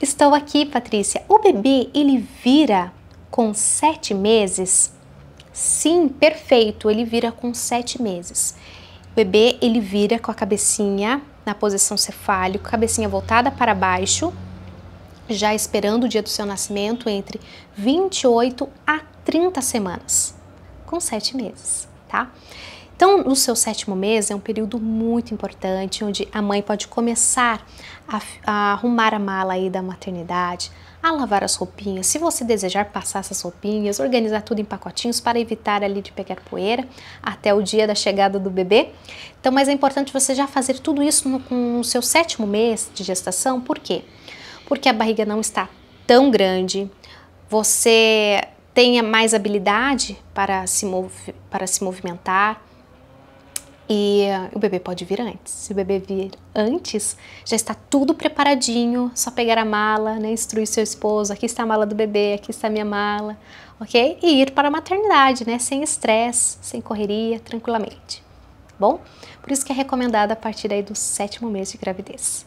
Estou aqui, Patrícia. O bebê, ele vira com sete meses? Sim, perfeito, ele vira com sete meses. O bebê, ele vira com a cabecinha na posição cefálica, cabecinha voltada para baixo, já esperando o dia do seu nascimento entre 28 a 30 semanas, com sete meses, tá? Então, no seu sétimo mês é um período muito importante, onde a mãe pode começar a, a arrumar a mala aí da maternidade, a lavar as roupinhas, se você desejar passar essas roupinhas, organizar tudo em pacotinhos para evitar ali de pegar poeira até o dia da chegada do bebê. Então, mas é importante você já fazer tudo isso no, com o seu sétimo mês de gestação, por quê? Porque a barriga não está tão grande, você tenha mais habilidade para se, para se movimentar, e o bebê pode vir antes. Se o bebê vir antes, já está tudo preparadinho, só pegar a mala, né, instruir seu esposo, aqui está a mala do bebê, aqui está a minha mala, ok? E ir para a maternidade, né, sem estresse, sem correria, tranquilamente, bom? Por isso que é recomendado a partir aí do sétimo mês de gravidez.